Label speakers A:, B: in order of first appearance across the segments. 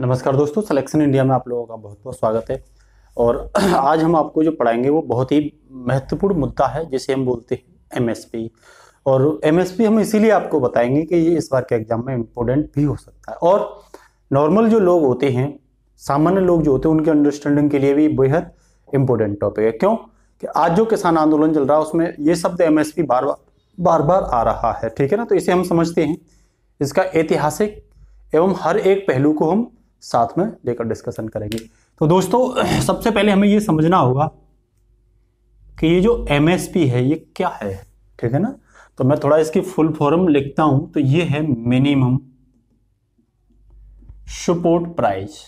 A: नमस्कार दोस्तों selection India में आप लोगों का बहुत बहुत स्वागत है और आज हम आपको जो पढ़ाएंगे वो बहुत ही महत्वपूर्ण मुद्दा है जिसे हम बोलते हैं एमएसपी और एमएसपी हम इसीलिए आपको बताएंगे कि ये इस बार के एग्ज़ाम में इम्पोर्टेंट भी हो सकता है और नॉर्मल जो लोग होते हैं सामान्य लोग जो होते हैं उनके अंडरस्टैंडिंग के लिए भी बेहद इम्पोर्टेंट टॉपिक है क्यों कि आज जो किसान आंदोलन चल रहा है उसमें ये शब्द एम बार बार बार बार आ रहा है ठीक है ना तो इसे हम समझते हैं इसका ऐतिहासिक एवं हर एक पहलू को हम साथ में लेकर डिस्कशन करेंगे तो दोस्तों सबसे पहले हमें ये समझना होगा कि ये जो एम है ये क्या है ठीक है ना तो मैं थोड़ा इसकी फुल फॉर्म लिखता हूं तो ये है मिनिमम सपोर्ट प्राइस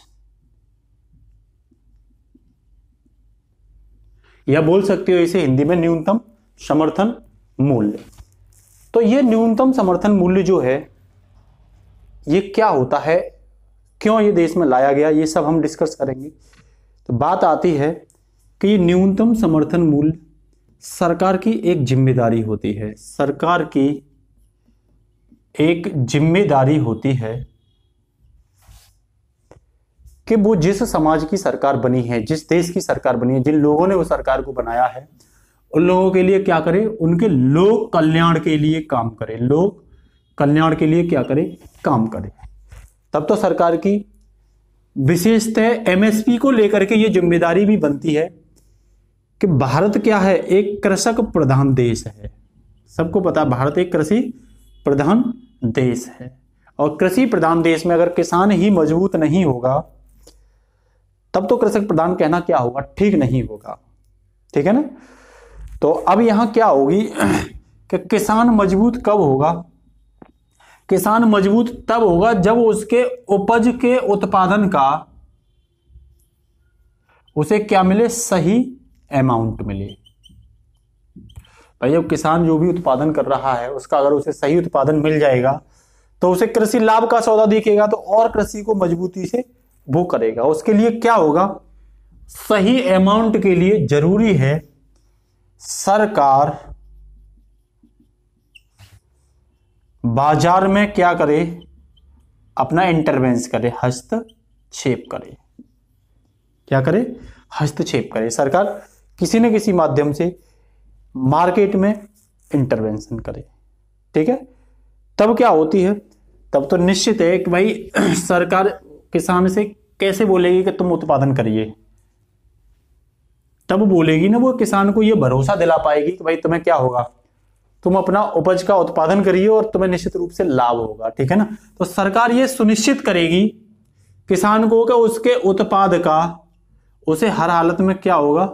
A: या बोल सकते हो इसे हिंदी में न्यूनतम समर्थन मूल्य तो ये न्यूनतम समर्थन मूल्य जो है ये क्या होता है क्यों ये देश में लाया गया ये सब हम डिस्कस करेंगे तो बात आती है कि ये न्यूनतम समर्थन मूल्य सरकार की एक जिम्मेदारी होती है सरकार की एक जिम्मेदारी होती है कि वो जिस समाज की सरकार बनी है जिस देश की सरकार बनी है जिन लोगों ने वो सरकार को बनाया है उन लोगों के लिए क्या करे उनके लोक कल्याण के लिए काम करे लोक कल्याण के लिए क्या करे काम करे तब तो सरकार की विशेषतः एमएसपी को लेकर के ये जिम्मेदारी भी बनती है कि भारत क्या है एक कृषक प्रधान देश है सबको पता भारत एक कृषि प्रधान देश है और कृषि प्रधान देश में अगर किसान ही मजबूत नहीं होगा तब तो कृषक प्रधान कहना क्या होगा ठीक नहीं होगा ठीक है ना तो अब यहां क्या होगी कि किसान मजबूत कब होगा किसान मजबूत तब होगा जब उसके उपज के उत्पादन का उसे क्या मिले सही अमाउंट मिले भाई जब किसान जो भी उत्पादन कर रहा है उसका अगर उसे सही उत्पादन मिल जाएगा तो उसे कृषि लाभ का सौदा दिखेगा तो और कृषि को मजबूती से वो करेगा उसके लिए क्या होगा सही अमाउंट के लिए जरूरी है सरकार बाजार में क्या करे अपना इंटरवेंस करे हस्तक्षेप करे क्या करे हस्तक्षेप करे सरकार किसी न किसी माध्यम से मार्केट में इंटरवेंशन करे ठीक है तब क्या होती है तब तो निश्चित है कि भाई सरकार किसान से कैसे बोलेगी कि तुम उत्पादन करिए तब बोलेगी ना वो किसान को ये भरोसा दिला पाएगी कि भाई तुम्हें क्या होगा तुम अपना उपज का उत्पादन करिए और तुम्हें निश्चित रूप से लाभ होगा ठीक है ना तो सरकार ये सुनिश्चित करेगी किसान को कि उसके उत्पाद का उसे हर हालत में क्या होगा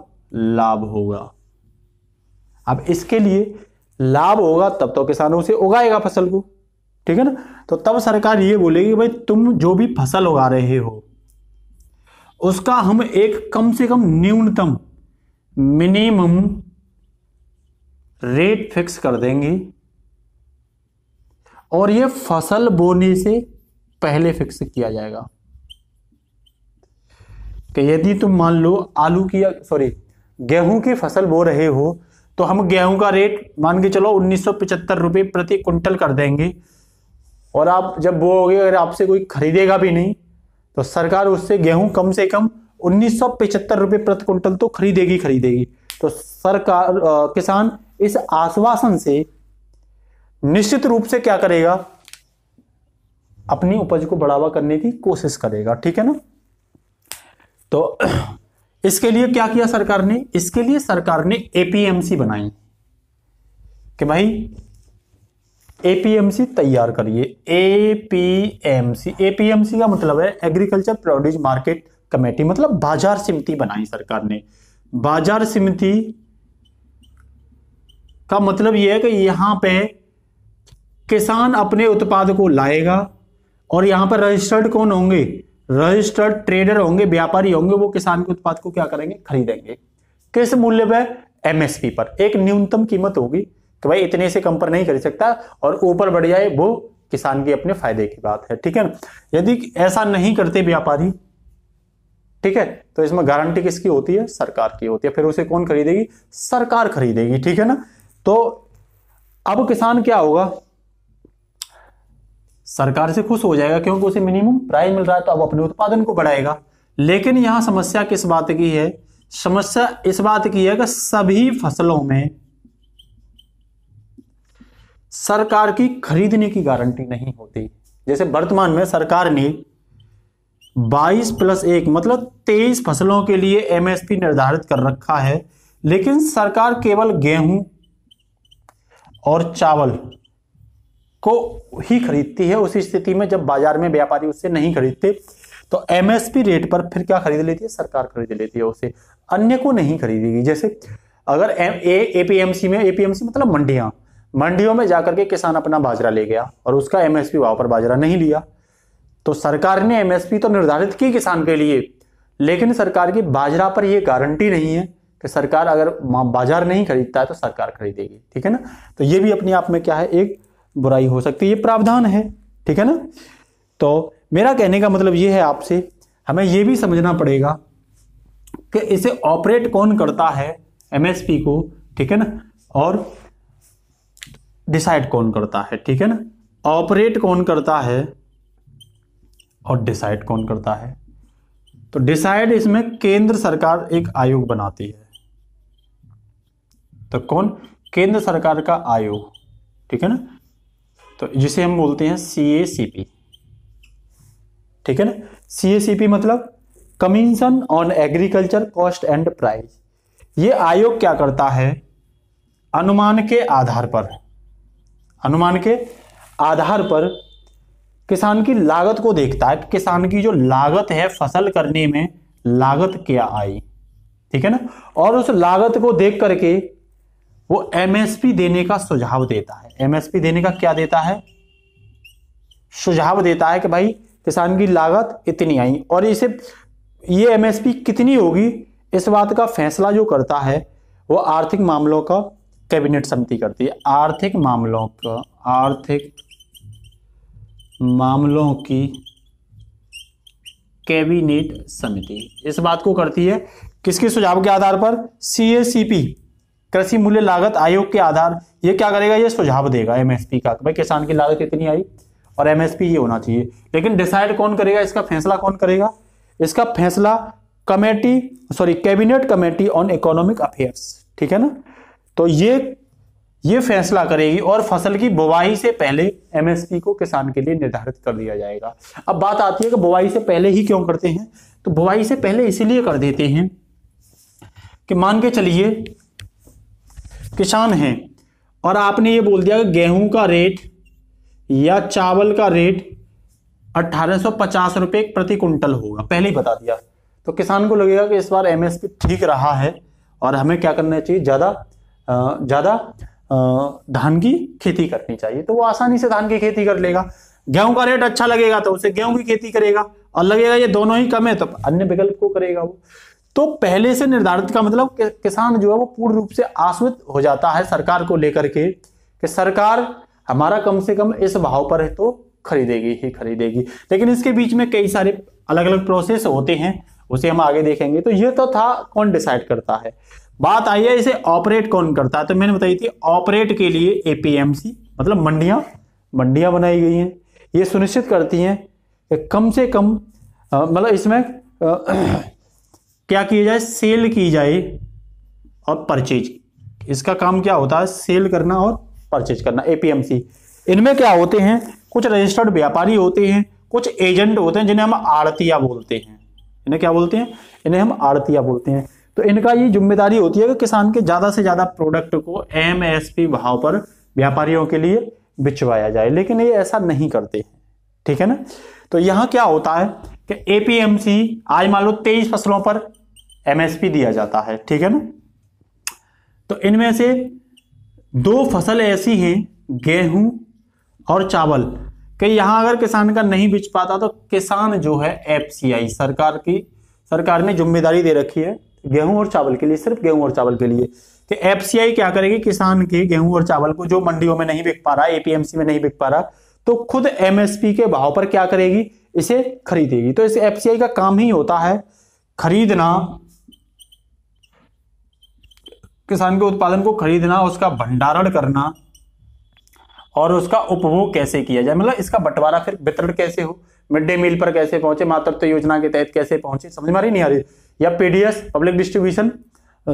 A: लाभ होगा अब इसके लिए लाभ होगा तब तो किसान उसे उगाएगा फसल को ठीक है ना तो तब सरकार ये बोलेगी भाई तुम जो भी फसल उगा रहे हो उसका हम एक कम से कम न्यूनतम मिनिमम रेट फिक्स कर देंगे और ये फसल बोने से पहले फिक्स किया जाएगा कि यदि तुम मान लो आलू की सॉरी गेहूं की फसल बो रहे हो तो हम गेहूं का रेट मान के चलो उन्नीस सौ प्रति क्विंटल कर देंगे और आप जब बोओगे अगर आपसे कोई खरीदेगा भी नहीं तो सरकार उससे गेहूं कम से कम उन्नीस सौ प्रति कुंटल तो खरीदेगी खरीदेगी तो सरकार किसान इस आश्वासन से निश्चित रूप से क्या करेगा अपनी उपज को बढ़ावा करने की कोशिश करेगा ठीक है ना तो इसके लिए क्या किया सरकार ने इसके लिए सरकार ने एपीएमसी बनाई कि भाई एपीएमसी तैयार करिए एपीएमसी एपीएमसी का मतलब है एग्रीकल्चर प्रोड्यूस मार्केट कमेटी मतलब बाजार समिति बनाई सरकार ने बाजार समिति का मतलब यह है कि यहां पे किसान अपने उत्पाद को लाएगा और यहां पर रजिस्टर्ड कौन होंगे रजिस्टर्ड ट्रेडर होंगे व्यापारी होंगे वो किसान के उत्पाद को क्या करेंगे खरीदेंगे किस मूल्य पर एमएसपी पर एक न्यूनतम कीमत होगी कि भाई इतने से कम पर नहीं खरीद सकता और ऊपर बढ़ जाए वो किसान के अपने फायदे की बात है ठीक है ना यदि ऐसा नहीं करते व्यापारी ठीक है तो इसमें गारंटी किसकी होती है सरकार की होती है फिर उसे कौन खरीदेगी सरकार खरीदेगी ठीक है ना तो अब किसान क्या होगा सरकार से खुश हो जाएगा क्योंकि उसे मिनिमम प्राइस मिल रहा है तो अब अपने उत्पादन को बढ़ाएगा लेकिन यहां समस्या किस बात की है समस्या इस बात की है कि सभी फसलों में सरकार की खरीदने की गारंटी नहीं होती जैसे वर्तमान में सरकार ने 22 प्लस एक मतलब 23 फसलों के लिए एमएसपी निर्धारित कर रखा है लेकिन सरकार केवल गेहूं और चावल को ही खरीदती है उसी स्थिति में जब बाजार में व्यापारी उससे नहीं खरीदते तो एमएसपी रेट पर फिर क्या खरीद लेती है सरकार खरीद लेती है उसे अन्य को नहीं खरीदेगी जैसे अगर एपीएमसी में एपीएमसी मतलब मंडियां मंडियों में जाकर के किसान अपना बाजरा ले गया और उसका एमएसपी वहां पर बाजरा नहीं लिया तो सरकार ने एमएसपी तो निर्धारित की किसान के लिए लेकिन सरकार की बाजरा पर यह गारंटी नहीं है कि सरकार अगर बाजार नहीं खरीदता है तो सरकार खरीदेगी ठीक है ना तो ये भी अपने आप में क्या है एक बुराई हो सकती है ये प्रावधान है ठीक है ना तो मेरा कहने का मतलब ये है आपसे हमें ये भी समझना पड़ेगा कि इसे ऑपरेट कौन करता है एमएसपी को ठीक है ना और डिसाइड कौन करता है ठीक है ना ऑपरेट कौन करता है और डिसाइड कौन करता है तो डिसाइड इसमें केंद्र सरकार एक आयोग बनाती है तो कौन केंद्र सरकार का आयोग ठीक है ना तो जिसे हम बोलते हैं सी ठीक है ना सी मतलब commission on agriculture cost and price ये आयोग क्या करता है अनुमान के आधार पर अनुमान के आधार पर किसान की लागत को देखता है किसान की जो लागत है फसल करने में लागत क्या आई ठीक है ना और उस लागत को देख करके वो एमएसपी देने का सुझाव देता है एमएसपी देने का क्या देता है सुझाव देता है कि भाई किसान की लागत इतनी आई और इसे ये एमएसपी कितनी होगी इस बात का फैसला जो करता है वो आर्थिक मामलों का कैबिनेट समिति करती है आर्थिक मामलों का आर्थिक मामलों की कैबिनेट समिति इस बात को करती है किसके सुझाव के आधार पर सी ए सी पी कृषि मूल्य लागत आयोग के आधार ये क्या करेगा ये सुझाव देगा एमएसपी का भाई किसान की लागत इतनी आई और एमएसपी ये होना चाहिए लेकिन डिसाइड कौन करेगा इसका फैसला कौन करेगा इसका फैसला committee sorry cabinet committee on economic affairs ठीक है ना तो ये ये फैसला करेगी और फसल की बुवाई से पहले एमएसपी को किसान के लिए निर्धारित कर दिया जाएगा अब बात आती है कि बुवाई से पहले ही क्यों करते हैं तो बुवाई से पहले इसीलिए कर देते हैं कि मान के चलिए किसान हैं और आपने ये बोल दिया कि गेहूं का रेट या चावल का रेट अट्ठारह सौ प्रति कुंटल होगा पहले ही बता दिया तो किसान को लगेगा कि इस बार एमएसपी ठीक रहा है और हमें क्या करना चाहिए ज़्यादा ज़्यादा धान की खेती करनी चाहिए तो वो आसानी से धान की खेती कर लेगा गेहूं का रेट अच्छा लगेगा तो उसे गेहूं की खेती करेगा और लगेगा ये दोनों ही कम है तो अन्य विकल्प को करेगा वो तो पहले से निर्धारित का मतलब किसान जो है वो पूर्ण रूप से आश्वित हो जाता है सरकार को लेकर के कि सरकार हमारा कम से कम इस भाव पर है तो खरीदेगी ही खरीदेगी लेकिन इसके बीच में कई सारे अलग अलग प्रोसेस होते हैं उसे हम आगे देखेंगे तो ये तो था कौन डिसाइड करता है बात आई है इसे ऑपरेट कौन करता है तो मैंने बताई थी ऑपरेट के लिए एपीएमसी मतलब मंडियां मंडियां बनाई गई हैं ये सुनिश्चित करती हैं कि कम से कम मतलब इसमें आ, क्या की जाए सेल की जाए और परचेज इसका काम क्या होता है सेल करना और परचेज करना एपीएमसी इनमें क्या होते हैं कुछ रजिस्टर्ड व्यापारी होते हैं कुछ एजेंट होते हैं जिन्हें हम आड़तिया बोलते हैं इन्हें क्या बोलते हैं इन्हें हम आड़तिया बोलते हैं तो इनका ये जिम्मेदारी होती है कि किसान के ज़्यादा से ज़्यादा प्रोडक्ट को एम एस पी भाव पर व्यापारियों के लिए बिचवाया जाए लेकिन ये ऐसा नहीं करते ठीक है ना तो यहाँ क्या होता है कि एपीएमसी आज मान लो तेईस फसलों पर एमएसपी दिया जाता है ठीक है ना तो इनमें से दो फसल ऐसी हैं गेहूं और चावल कि यहां अगर किसान का नहीं बिच पाता तो किसान जो है एफसीआई सरकार की सरकार ने जिम्मेदारी दे रखी है गेहूं और चावल के लिए सिर्फ गेहूं और चावल के लिए कि एफसीआई क्या करेगी किसान के गेहूं और चावल को जो मंडियों में नहीं बिक पा रहा एपीएमसी में नहीं बिक पा रहा तो खुद एमएसपी के भाव पर क्या करेगी इसे खरीदेगी तो इस एफ का काम ही होता है खरीदना किसान के उत्पादन को खरीदना उसका भंडारण करना और उसका उपभोग कैसे किया जाए मतलब इसका बंटवारा फिर वितरण कैसे हो मिड डे मील पर कैसे पहुंचे मातृत्व योजना के तहत कैसे पहुंचे समझ में आ रही नहीं आ रही या पीडीएस पब्लिक डिस्ट्रीब्यूशन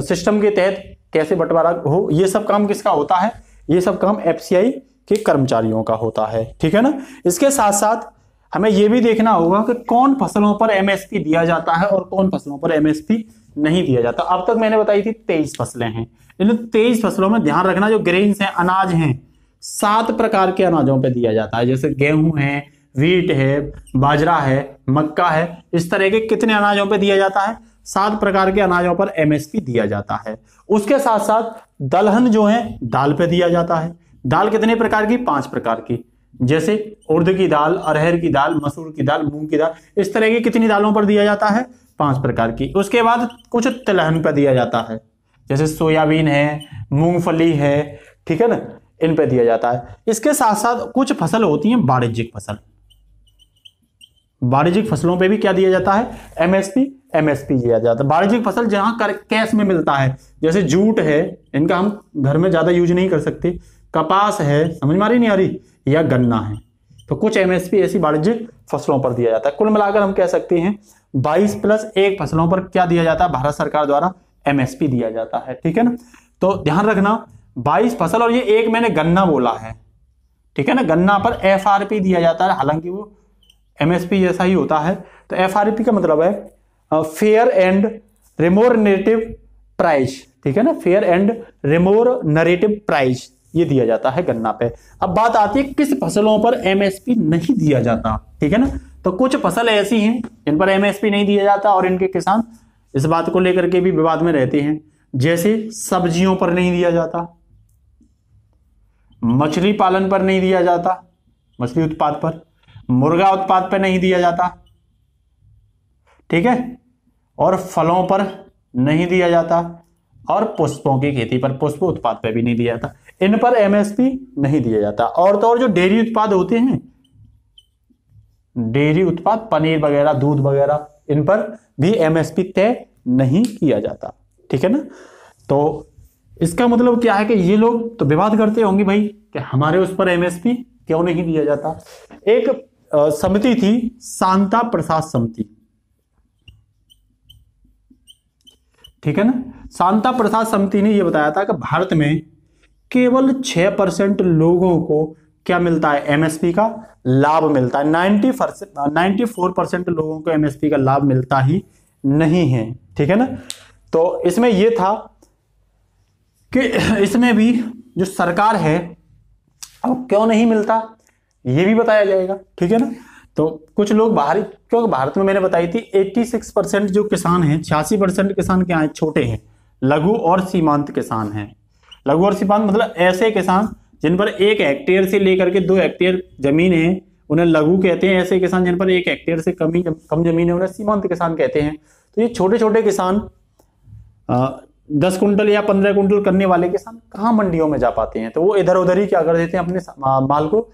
A: सिस्टम के तहत कैसे बंटवारा हो ये सब काम किसका होता है ये सब काम एफसीआई के कर्मचारियों का होता है ठीक है ना इसके साथ साथ हमें यह भी देखना होगा कि कौन फसलों पर एमएसपी दिया जाता है और कौन फसलों पर एमएसपी नहीं दिया जाता अब तक मैंने बताई थी तेईस फसलें हैं इन तेईस फसलों में ध्यान रखना जो ग्रेन्स हैं अनाज हैं सात प्रकार के अनाजों पर दिया जाता है जैसे गेहूं है वीट है बाजरा है मक्का है इस तरह के कितने अनाजों पर दिया जाता है सात प्रकार के अनाजों पर एमएसपी दिया जाता है उसके साथ साथ दलहन जो है दाल पे दिया जाता है दाल कितने प्रकार की पांच प्रकार की जैसे उर्द की दाल अरहर की दाल मसूर की दाल मूंग की दाल इस तरह की कितनी दालों पर दिया जाता है पांच प्रकार की उसके बाद कुछ तिलहन पर दिया जाता है जैसे सोयाबीन है मूंगफली है ठीक है ना इन पर दिया जाता है इसके साथ साथ कुछ फसल होती हैं वाणिज्यिक फसल वाणिज्यिक फसलों पे भी क्या दिया जाता है एमएसपी एमएसपी दिया जाता है वाणिज्यिक फसल जहां कर कैश में मिलता है जैसे जूट है इनका हम घर में ज़्यादा यूज नहीं कर सकते कपास है समझ मारी नहीं आ रही या गन्ना है तो कुछ एमएसपी ऐसी वाणिज्यिक फसलों पर दिया जाता है कुल मिलाकर हम कह सकते हैं 22 प्लस एक फसलों पर क्या दिया जाता है भारत सरकार द्वारा एमएसपी दिया जाता है ठीक है ना तो ध्यान रखना बाईस फसल और ये एक मैंने गन्ना बोला है ठीक है ना गन्ना पर पी दिया जाता है हालांकि वो एमएसपी जैसा ही होता है तो पी का मतलब है fair and remunerative price ठीक है ना fair and remunerative price ये दिया जाता है गन्ना पे अब बात आती है किस फसलों पर एमएसपी नहीं दिया जाता ठीक है ना तो कुछ फसल ऐसी हैं जिन पर एमएसपी नहीं दिया जाता और इनके किसान इस बात को लेकर के भी विवाद में रहते हैं जैसे सब्जियों पर नहीं दिया जाता मछली पालन पर नहीं दिया जाता मछली उत्पाद पर मुर्गा उत्पाद पर नहीं दिया जाता ठीक है और फलों पर नहीं दिया जाता और पुष्पों की खेती पर पुष्प उत्पाद पर भी नहीं दिया जाता इन पर एमएसपी नहीं दिया जाता और तो और जो डेयरी उत्पाद होते हैं डेयरी उत्पाद पनीर वगैरह दूध वगैरह इन पर भी एमएसपी तय नहीं किया जाता ठीक है ना तो इसका मतलब क्या है कि ये लोग तो विवाद करते होंगे भाई कि हमारे उस पर एमएसपी क्यों नहीं दिया जाता एक समिति थी शांता प्रसाद समिति ठीक है ना शांता प्रसाद समिति ने यह बताया था कि भारत में केवल छह परसेंट लोगों को क्या मिलता है एमएसपी का लाभ मिलता है ninety percent ninety four percent लोगों को एमएसपी का लाभ मिलता ही नहीं है ठीक है ना तो इसमें यह था कि इसमें भी जो सरकार है अब क्यों नहीं मिलता यह भी बताया जाएगा ठीक है ना तो कुछ लोग बाहरी क्योंकि भारत में मैंने बताई थी 86 परसेंट जो किसान हैं छियासी परसेंट किसान क्या हैं छोटे हैं लघु और सीमांत किसान हैं लघु और सीमांत मतलब ऐसे किसान जिन पर एक हेक्टेयर से लेकर के दो हेक्टेयर जमीन है उन्हें लघु कहते हैं ऐसे किसान जिन पर एक हेक्टेयर से कम ही कम जमीन है उन्हें सीमांत किसान कहते हैं तो ये छोटे छोटे किसान दस कुंटल या पंद्रह कुंटल करने वाले किसान कहाँ मंडियों में जा पाते हैं तो वो इधर उधर ही क्या कर देते हैं अपने माल को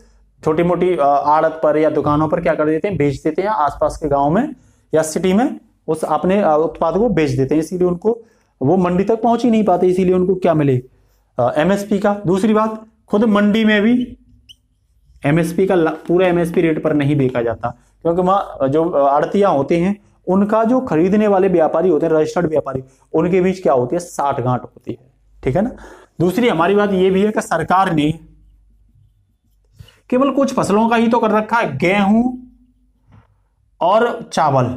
A: छोटी मोटी आड़त पर या दुकानों पर क्या कर देते हैं बेच देते हैं आसपास के गाँव में या सिटी में उस अपने उत्पाद को बेच देते हैं इसीलिए उनको वो मंडी तक पहुंच ही नहीं पाते इसीलिए उनको क्या मिले एमएसपी का दूसरी बात खुद मंडी में भी एमएसपी का पूरा एमएसपी रेट पर नहीं बेचा जाता क्योंकि वहां जो आड़तियां होते हैं उनका जो खरीदने वाले व्यापारी होते हैं रजिस्टर्ड व्यापारी उनके बीच क्या होती है साठ गांठ होती है ठीक है ना दूसरी हमारी बात यह भी है कि सरकार ने केवल कुछ फसलों का ही तो कर रखा है गेहूं और चावल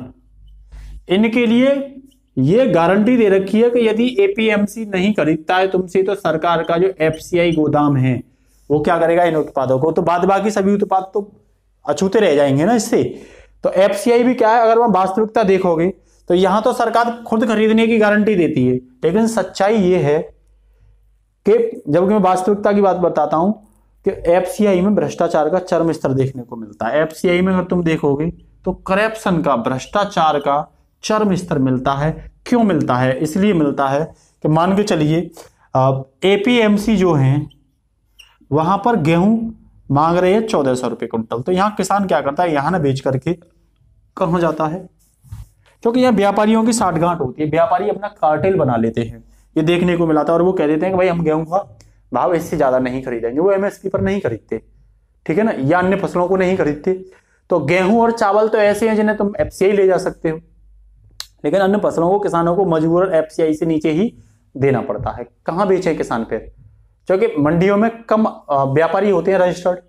A: इनके लिए ये गारंटी दे रखी है कि यदि एपीएमसी नहीं खरीदता है तुमसे तो सरकार का जो एफसीआई गोदाम है वो क्या करेगा इन उत्पादों को तो बाद बाकी सभी उत्पाद तो अछूते रह जाएंगे ना इससे तो एफसीआई भी क्या है अगर हम वास्तविकता देखोगे तो यहां तो सरकार खुद खरीदने की गारंटी देती है लेकिन सच्चाई ये है कि जबकि मैं वास्तविकता की बात बताता हूं कि एफ में भ्रष्टाचार का चरम स्तर देखने को मिलता है एफ में अगर तुम देखोगे तो करप्शन का भ्रष्टाचार का चरम स्तर मिलता है क्यों मिलता है इसलिए मिलता है कि मान के चलिए एपीएमसी जो हैं वहाँ पर गेहूँ मांग रहे हैं चौदह सौ रुपये कुंटल तो यहाँ किसान क्या करता है यहाँ ना बेच करके कहा जाता है क्योंकि यहाँ व्यापारियों की साठगांठ होती है व्यापारी अपना कार्टेल बना लेते हैं ये देखने को मिला था और वो कह देते हैं कि भाई हम गेहूँ का भाव इससे ज़्यादा नहीं खरीदेंगे वो एमएसपी पर नहीं खरीदते ठीक है ना या अन्य फसलों को नहीं खरीदते तो गेहूं और चावल तो ऐसे हैं जिन्हें तुम एफसीआई ले जा सकते हो लेकिन अन्य फसलों को किसानों को मजबूर एफसीआई से नीचे ही देना पड़ता है कहाँ बेचे किसान फिर क्योंकि मंडियों में कम व्यापारी होते हैं रजिस्टर्ड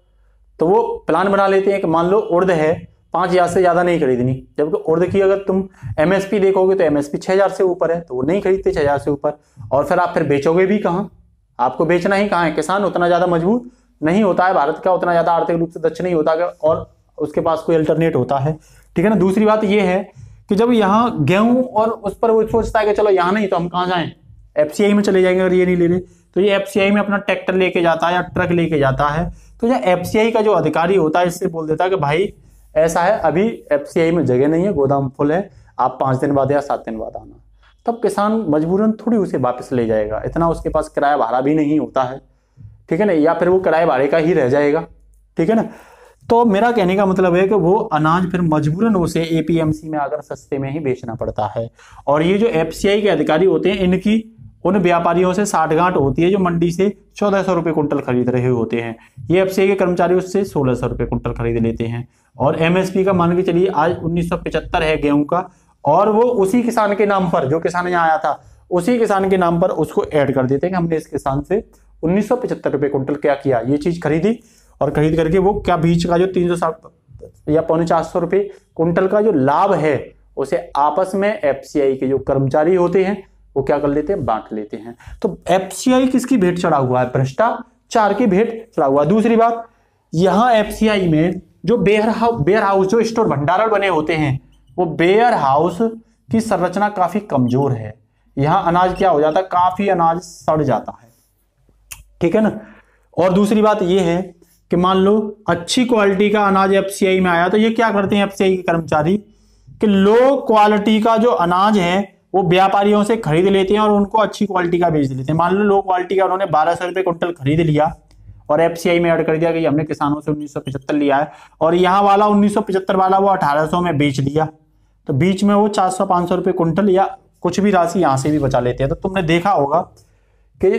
A: तो वो प्लान बना लेते हैं कि मान लो उर्द है पाँच हज़ार से ज़्यादा नहीं खरीदनी जबकि उर्द की अगर तुम एमएसपी देखोगे तो एमएसपी छः हज़ार से ऊपर है तो वो नहीं खरीदते छह हज़ार से ऊपर और फिर आप फिर बेचोगे भी कहाँ आपको बेचना ही कहाँ है किसान उतना ज़्यादा मजबूत नहीं होता है भारत का उतना ज़्यादा आर्थिक रूप से दक्ष नहीं होता है और उसके पास कोई अल्टरनेट होता है ठीक है ना दूसरी बात ये है कि जब यहाँ गेहूं और उस पर वो सोचता है कि चलो यहाँ नहीं तो हम कहाँ जाएँ एफ में चले जाएंगे अगर ये नहीं ले रहे तो ये एफ में अपना ट्रैक्टर लेके जाता है या ट्रक लेके जाता है तो यह एफ का जो अधिकारी होता है इससे बोल देता है कि भाई ऐसा है अभी एफ में जगह नहीं है गोदाम फुल है आप पाँच दिन बाद या सात दिन बाद आना तब किसान मजबूरन थोड़ी उसे वापस ले जाएगा इतना उसके पास किराया भाड़ा भी नहीं होता है ठीक है ना या फिर वो किराए भाड़े का ही रह जाएगा ठीक है ना तो मेरा कहने का मतलब है कि वो अनाज फिर मजबूरन उसे एपीएमसी में आकर सस्ते में ही बेचना पड़ता है और ये जो एफसीआई के अधिकारी होते हैं इनकी उन व्यापारियों से साठ गांठ होती है जो मंडी से चौदह सौ रुपये कुंटल खरीद रहे होते हैं ये एफ के कर्मचारी उससे सोलह सौ रुपये कुंटल खरीद लेते हैं और एम का मान के चलिए आज उन्नीस है गेहूँ का और वो उसी किसान के नाम पर जो किसान यहाँ आया था उसी किसान के नाम पर उसको ऐड कर देते हैं कि हमने इस किसान से उन्नीस सौ रुपये कुंटल क्या किया ये चीज़ खरीदी और खरीद करके वो क्या बीच का जो तीन सौ या पौने चार सौ रुपये कुंटल का जो लाभ है उसे आपस में एफ के जो कर्मचारी होते हैं वो क्या कर लेते हैं बांट लेते हैं तो एफ किसकी भेंट चढ़ा हुआ है भ्रष्टाचार की भेंट चढ़ा हुआ है दूसरी बात यहाँ एफ में जो बेयर हाउस बेयर हाउस जो स्टोर भंडारण बने होते हैं वो बेयर हाउस की संरचना काफ़ी कमज़ोर है यहां अनाज क्या हो जाता है काफ़ी अनाज सड़ जाता है ठीक है ना और दूसरी बात ये है कि मान लो अच्छी क्वालिटी का अनाज एफ में आया तो ये क्या करते हैं एफ के कर्मचारी कि लो क्वालिटी का जो अनाज है वो व्यापारियों से खरीद लेते हैं और उनको अच्छी क्वालिटी का बेच देते हैं मान लो लो क्वालिटी का उन्होंने बारह सौ रुपये कुंटल खरीद लिया और एफ में ऐड कर दिया कि हमने किसानों से उन्नीस लिया है और यहाँ वाला उन्नीस वाला वो अठारह में बेच दिया तो बीच में वो चार सौ पांच सौ रुपए कुंटल या कुछ भी राशि यहाँ से भी बचा लेते हैं तो तुमने देखा होगा कि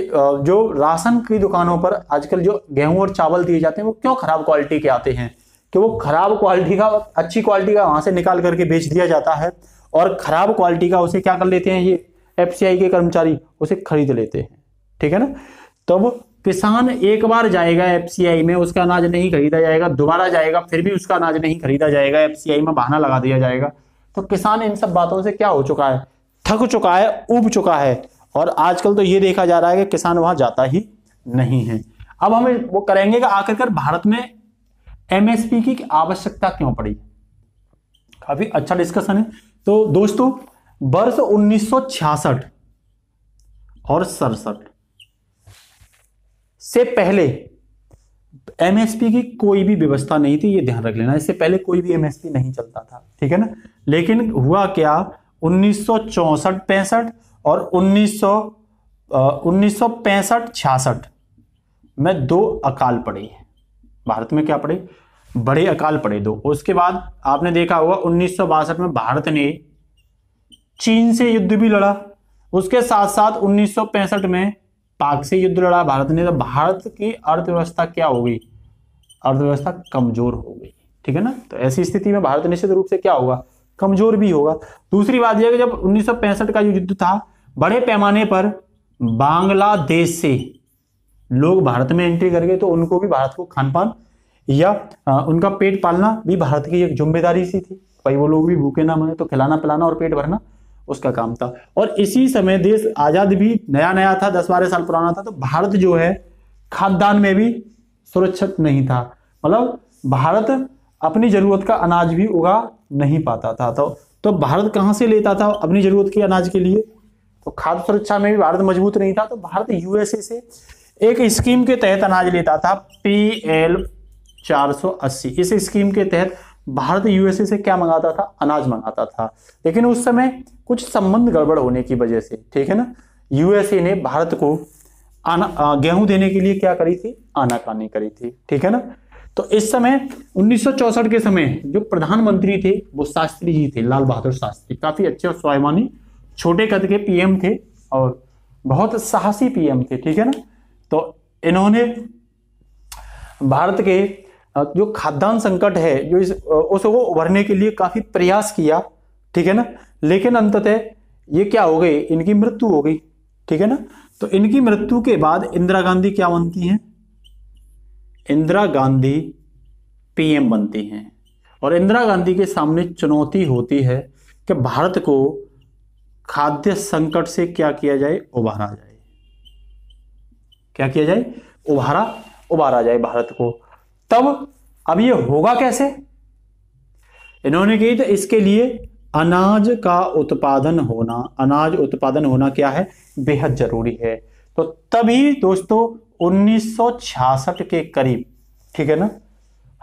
A: जो राशन की दुकानों पर आजकल जो गेहूं और चावल दिए जाते हैं वो क्यों खराब क्वालिटी के आते हैं कि वो खराब क्वालिटी का अच्छी क्वालिटी का वहां से निकाल करके बेच दिया जाता है और खराब क्वालिटी का उसे क्या कर लेते हैं ये एफ के कर्मचारी उसे खरीद लेते हैं ठीक है ना तब किसान एक बार जाएगा एफ में उसका अनाज नहीं खरीदा जाएगा दोबारा जाएगा फिर भी उसका अनाज नहीं खरीदा जाएगा एफ में बहाना लगा दिया जाएगा तो किसान इन सब बातों से क्या हो चुका है थक चुका है उब चुका है और आजकल तो ये देखा जा रहा है कि किसान वहां जाता ही नहीं है अब हम वो करेंगे कि आखिरकार भारत में एमएसपी की आवश्यकता क्यों पड़ी काफी अच्छा डिस्कशन है तो दोस्तों वर्ष उन्नीस और सड़सठ से पहले एमएसपी की कोई भी व्यवस्था नहीं थी ये ध्यान रख लेना इससे पहले कोई भी एमएसपी नहीं चलता था ठीक है ना लेकिन हुआ क्या उन्नीस सौ और उन्नीस सौ उन्नीस सौ छियासठ में दो अकाल पड़े भारत में क्या पड़े बड़े अकाल पड़े दो उसके बाद आपने देखा होगा उन्नीस में भारत ने चीन से युद्ध भी लड़ा उसके साथ साथ उन्नीस में पाक से युद्ध लड़ा भारत ने तो भारत की अर्थव्यवस्था क्या हो गई अर्थव्यवस्था कमजोर हो गई ठीक है ना तो ऐसी स्थिति में भारत निश्चित रूप से क्या होगा कमजोर भी होगा दूसरी बात यह कि जब उन्नीस का युद्ध था बड़े पैमाने पर बांग्लादेश से लोग भारत में एंट्री कर गए तो उनको भी भारत को खान पान या आ, उनका पेट पालना भी भारत की एक जिम्मेदारी सी थी भाई वो लोग भी भूखे ना मरे तो खिलाना पिलाना और पेट भरना उसका काम था और इसी समय देश आज़ाद भी नया नया था दस बारह साल पुराना था तो भारत जो है खाद्यान्न में भी सुरक्षित नहीं था मतलब भारत अपनी ज़रूरत का अनाज भी उगा नहीं पाता था तो, तो भारत कहाँ से लेता था अपनी ज़रूरत के अनाज के लिए तो खाद्य सुरक्षा में भी भारत मजबूत नहीं था तो भारत यूएसए से एक स्कीम के तहत अनाज लेता था पी एल अस्सी इस स्कीम के तहत भारत यूएसए से क्या मंगाता था अनाज मंगाता था लेकिन उस समय कुछ संबंध गड़बड़ होने की वजह से ठीक है ना यूएसए ने भारत को आना गेहूं देने के लिए क्या करी थी आनाकानी करी थी ठीक है ना तो इस समय 1964 के समय जो प्रधानमंत्री थे वो शास्त्री जी थे लाल बहादुर शास्त्री काफी अच्छे और स्वाभिमानी छोटे कद के पीएम थे और बहुत साहसी पीएम थे ठीक है ना तो इन्होंने भारत के जो खाद्यान्न संकट है जो इस उसको उभरने के लिए काफी प्रयास किया ठीक है ना लेकिन अंततः ये क्या हो गई इनकी मृत्यु हो गई ठीक है ना तो इनकी मृत्यु के बाद इंदिरा गांधी क्या बनती हैं इंदिरा गांधी पीएम बनती हैं और इंदिरा गांधी के सामने चुनौती होती है कि भारत को खाद्य संकट से क्या किया जाए उभारा जाए क्या किया जाए उभारा उभारा जाए भारत को तब अब ये होगा कैसे इन्होंने कही तो इसके लिए अनाज का उत्पादन होना अनाज उत्पादन होना क्या है बेहद जरूरी है तो तभी दोस्तों 1966 के करीब ठीक है ना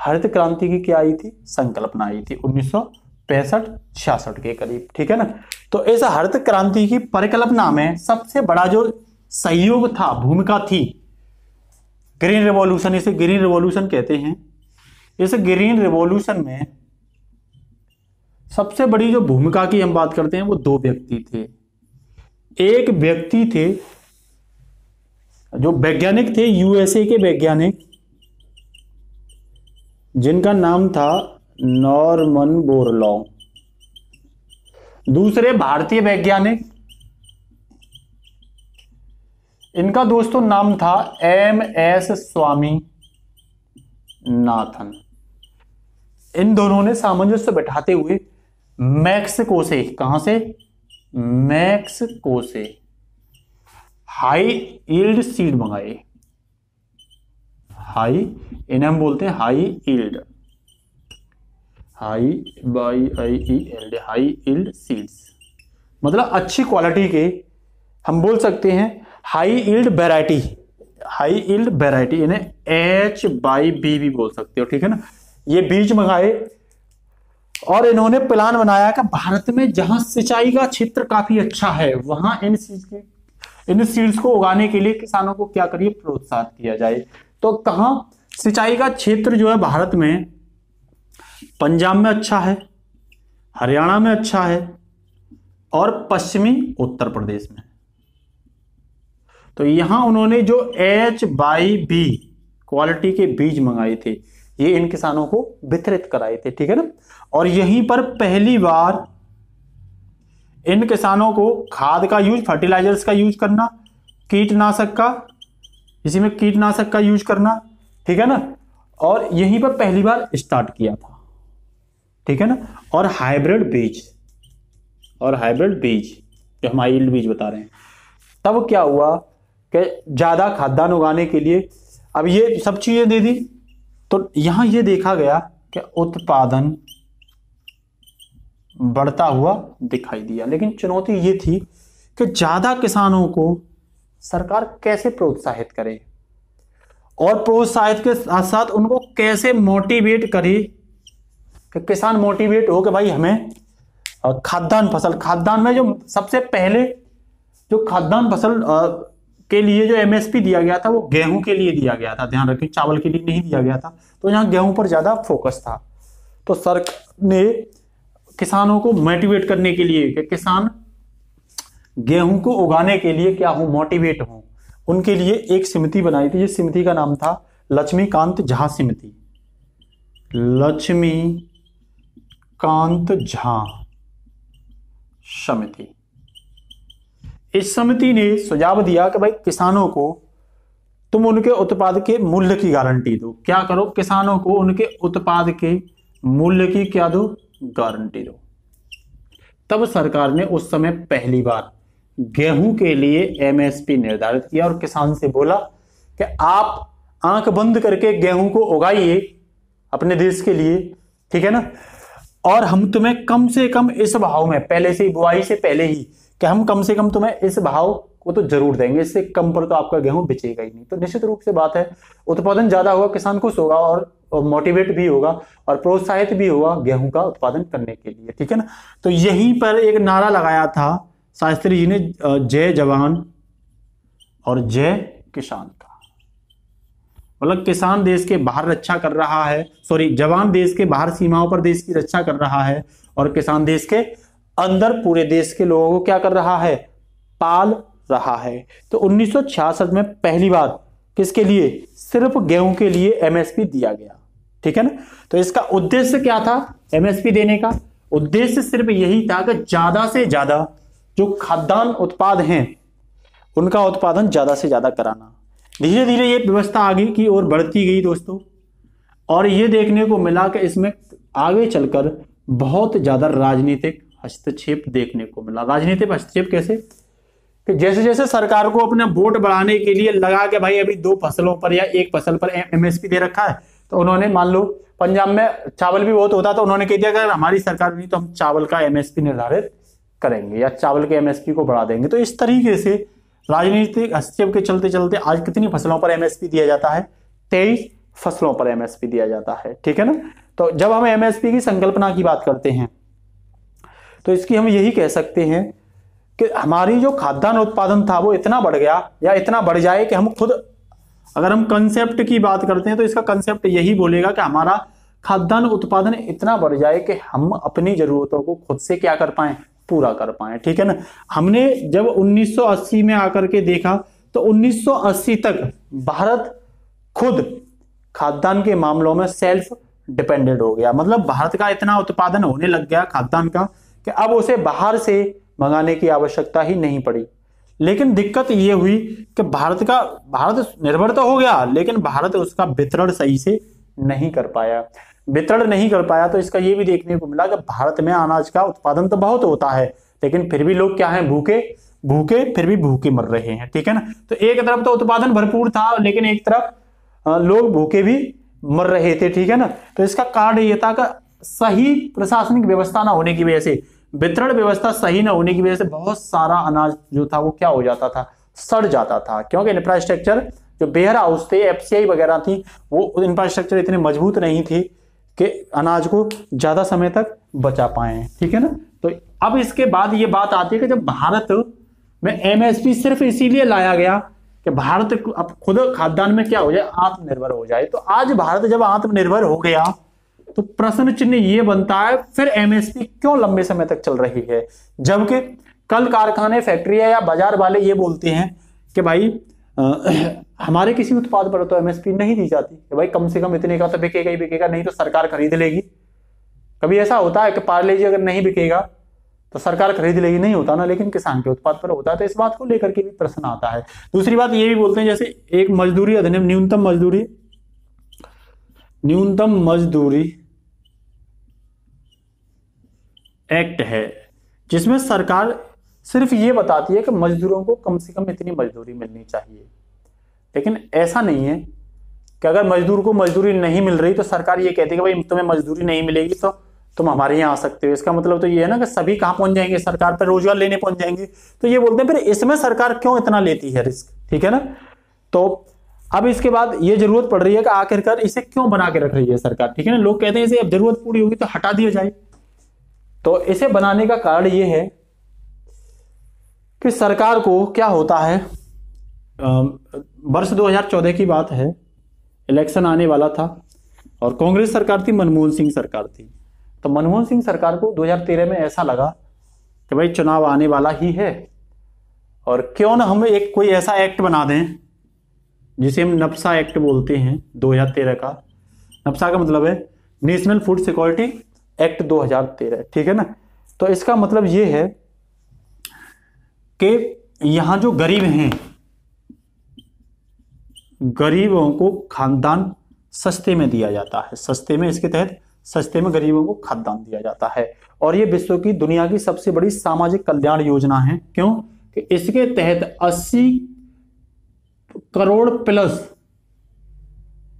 A: हरित क्रांति की क्या आई थी संकल्पना आई थी उन्नीस सौ के करीब ठीक है ना तो इस हरित क्रांति की परिकल्पना में सबसे बड़ा जो सहयोग था भूमिका थी ग्रीन रिवॉल्यूशन इसे ग्रीन रिवॉल्यूशन कहते हैं इस ग्रीन रिवॉल्यूशन में सबसे बड़ी जो भूमिका की हम बात करते हैं वो दो व्यक्ति थे एक व्यक्ति थे जो वैज्ञानिक थे यूएसए के वैज्ञानिक जिनका नाम था नॉर्मन बोरलॉन्ग दूसरे भारतीय वैज्ञानिक इनका दोस्तों नाम था एम एस स्वामी नाथन इन दोनों ने सामंजस्य बैठाते हुए मैक्सिको से कहां से मैक्सिको से हाई ईल्ड सीड मंगाए हाई इन्हें हम बोलते हैं high yield high Y I E L D high yield seeds मतलब अच्छी क्वालिटी के हम बोल सकते हैं high yield variety high yield variety इन्हें एच बाई बी भी बोल सकते हो ठीक है ना ये बीज मंगाए और इन्होंने प्लान बनाया कि भारत में जहां सिंचाई का क्षेत्र काफी अच्छा है वहां इन चीज के इन सीड्स को उगाने के लिए किसानों को क्या करिए प्रोत्साहित किया जाए तो कहा सिंचाई का क्षेत्र जो है भारत में पंजाब में अच्छा है हरियाणा में अच्छा है और पश्चिमी उत्तर प्रदेश में तो यहां उन्होंने जो एच बाई बी क्वालिटी के बीज मंगाए थे ये इन किसानों को वितरित कराए थे ठीक है ना और यहीं पर पहली बार इन किसानों को खाद का यूज फर्टिलाइजर्स का यूज करना कीटनाशक का इसी में कीटनाशक का यूज करना ठीक है ना और यहीं पर पहली बार स्टार्ट किया था ठीक है ना और हाइब्रिड बीज और हाइब्रिड बीज जो हम आइल्ड बीज बता रहे हैं तब क्या हुआ कि ज़्यादा खाद्यान्न उगाने के लिए अब ये सब चीज़ें दे दी तो यहाँ ये देखा गया कि उत्पादन बढ़ता हुआ दिखाई दिया लेकिन चुनौती ये थी कि ज़्यादा किसानों को सरकार कैसे प्रोत्साहित करे और प्रोत्साहित के साथ साथ उनको कैसे मोटिवेट करे कि किसान मोटिवेट हो कि भाई हमें खाद्यान्न फसल खाद्यान्न में जो सबसे पहले जो खाद्यान्न फसल के लिए जो एमएसपी दिया गया था वो गेहूं के लिए दिया गया था ध्यान रखें चावल के लिए नहीं दिया गया था तो यहाँ गेहूं पर ज़्यादा फोकस था तो सर ने किसानों को मोटिवेट करने के लिए कि किसान गेहूं को उगाने के लिए क्या हो मोटिवेट हो उनके लिए एक समिति बनाई थी जिस समिति का नाम था लक्ष्मीकांत झा समिति लक्ष्मी कांत झा समिति इस समिति ने सुझाव दिया कि भाई किसानों को तुम उनके उत्पाद के मूल्य की गारंटी दो क्या करो किसानों को उनके उत्पाद के मूल्य की क्या दो गारंटी दो तब सरकार ने उस समय पहली बार गेहूं के लिए एमएसपी निर्धारित किया और किसान से बोला कि आप आंख बंद करके गेहूं को उगाइए अपने देश के लिए ठीक है ना और हम तुम्हें कम से कम इस भाव में पहले से बुआई से पहले ही कि हम कम से कम तुम्हें इस भाव को तो जरूर देंगे इससे कम पर तो आपका गेहूं बिचेगा ही नहीं तो निश्चित रूप से बात है उत्पादन ज्यादा हुआ किसान खुश होगा और मोटिवेट भी होगा और प्रोत्साहित भी होगा गेहूं का उत्पादन करने के लिए ठीक है ना तो यहीं पर एक नारा लगाया था शास्त्री जी ने जय जवान और जय किसान का मतलब किसान देश के बाहर रक्षा कर रहा है सॉरी जवान देश के बाहर सीमाओं पर देश की रक्षा कर रहा है और किसान देश के अंदर पूरे देश के लोगों को क्या कर रहा है पाल रहा है तो 1966 में पहली बार किसके लिए सिर्फ गेहूं के लिए एमएसपी दिया गया ठीक है ना तो इसका उद्देश्य क्या था एमएसपी देने का उद्देश्य सिर्फ यही था कि ज्यादा से ज्यादा जो खाद्यान्न उत्पाद हैं उनका उत्पादन ज्यादा से ज्यादा कराना धीरे धीरे ये व्यवस्था आगे की ओर बढ़ती गई दोस्तों और ये देखने को मिला कि इसमें आगे चलकर बहुत ज्यादा राजनीतिक हस्तक्षेप देखने को मिला राजनीतिक हस्तक्षेप कैसे कि जैसे जैसे सरकार को अपना वोट बढ़ाने के लिए लगा कि भाई अभी दो फसलों पर या एक फसल पर एमएसपी दे रखा है तो उन्होंने मान लो पंजाब में चावल भी बहुत होता तो उन्होंने कह दिया अगर हमारी सरकार नहीं तो हम चावल का एमएसपी निर्धारित करेंगे या चावल के एमएसपी को बढ़ा देंगे तो इस तरीके से राजनीतिक हस्तक्षेप के चलते चलते आज कितनी फसलों पर एमएसपी दिया जाता है तेईस फसलों पर एमएसपी दिया जाता है ठीक है ना तो जब हम एमएसपी की संकल्पना की बात करते हैं तो इसकी हम यही कह सकते हैं कि हमारी जो खाद्यान्न उत्पादन था वो इतना बढ़ गया या इतना बढ़ जाए कि हम खुद अगर हम कंसेप्ट की बात करते हैं तो इसका कंसेप्ट यही बोलेगा कि हमारा खाद्यान्न उत्पादन इतना बढ़ जाए कि हम अपनी जरूरतों को खुद से क्या कर पाए पूरा कर पाए ठीक है ना हमने जब 1980 में आकर के देखा तो 1980 तक भारत खुद खाद्यान्न के मामलों में सेल्फ डिपेंडेंट हो गया मतलब भारत का इतना उत्पादन होने लग गया खाद्यान्न का कि अब उसे बाहर से मंगाने की आवश्यकता ही नहीं पड़ी लेकिन दिक्कत ये हुई कि भारत का भारत निर्भर तो हो गया लेकिन भारत उसका वितरण सही से नहीं कर पाया वितरण नहीं कर पाया तो इसका ये भी देखने को मिला कि भारत में अनाज का उत्पादन तो बहुत होता है लेकिन फिर भी लोग क्या हैं भूखे भूखे फिर भी भूखे मर रहे हैं ठीक है ना तो एक तरफ तो उत्पादन भरपूर था लेकिन एक तरफ लोग भूखे भी मर रहे थे ठीक है ना तो इसका कारण ये था कि सही प्रशासनिक व्यवस्था ना होने की वजह से वितरण व्यवस्था सही न होने की वजह से बहुत सारा अनाज जो था वो क्या हो जाता था सड़ जाता था क्योंकि इंफ्रास्ट्रक्चर जो बेहर हाउस थे एफसीआई वगैरह थी वो इंफ्रास्ट्रक्चर इतने मजबूत नहीं थी कि अनाज को ज़्यादा समय तक बचा पाए ठीक है ना तो अब इसके बाद ये बात आती है कि जब भारत में एमएसपी सिर्फ इसीलिए लाया गया कि भारत अब खुद खाद्यान्न में क्या हो जाए आत्मनिर्भर हो जाए तो आज भारत जब आत्मनिर्भर हो गया तो प्रश्न चिन्ह ये बनता है फिर एमएसपी क्यों लंबे समय तक चल रही है जबकि कल कारखाने फैक्ट्री या बाजार वाले ये बोलते हैं कि भाई आ, हमारे किसी उत्पाद पर तो एमएसपी नहीं दी जाती कि भाई कम से कम इतने का तो बिकेगा ही बिकेगा नहीं तो सरकार खरीद लेगी कभी ऐसा होता है कि पार्ले जी अगर नहीं बिकेगा तो सरकार खरीद लेगी नहीं होता ना लेकिन किसान के उत्पाद पर होता है तो इस बात को लेकर के भी प्रश्न आता है दूसरी बात ये भी बोलते हैं जैसे एक मजदूरी अधिनियम न्यूनतम मजदूरी न्यूनतम मजदूरी एक्ट है जिसमें सरकार सिर्फ ये बताती है कि मजदूरों को कम से कम इतनी मजदूरी मिलनी चाहिए लेकिन ऐसा नहीं है कि अगर मजदूर को मजदूरी नहीं मिल रही तो सरकार ये कहती है कि भाई तुम्हें मजदूरी नहीं मिलेगी तो तुम हमारे यहाँ आ सकते हो इसका मतलब तो ये है ना कि सभी कहाँ पहुंच जाएंगे सरकार पर रोजगार लेने पहुंच जाएंगे तो ये बोलते हैं फिर इसमें सरकार क्यों इतना लेती है रिस्क ठीक है ना तो अब इसके बाद ये जरूरत पड़ रही है कि आखिरकार इसे क्यों बना के रख रही है सरकार ठीक है ना लोग कहते हैं इसे अब जरूरत पूरी होगी तो हटा दिया जाए तो इसे बनाने का कारण ये है कि सरकार को क्या होता है वर्ष 2014 की बात है इलेक्शन आने वाला था और कांग्रेस सरकार थी मनमोहन सिंह सरकार थी तो मनमोहन सिंह सरकार को 2013 में ऐसा लगा कि भाई चुनाव आने वाला ही है और क्यों ना हम एक कोई ऐसा एक्ट बना दें जिसे हम नप्सा एक्ट बोलते हैं 2013 का नप्सा का मतलब है नेशनल फूड सिक्योरिटी एक्ट 2013 ठीक है ना तो इसका मतलब ये है कि यहां जो गरीब हैं गरीबों को खानदान सस्ते में दिया जाता है सस्ते में इसके तहत सस्ते में गरीबों को खाद्यान्न दिया जाता है और ये विश्व की दुनिया की सबसे बड़ी सामाजिक कल्याण योजना है क्यों कि इसके तहत 80 करोड़ प्लस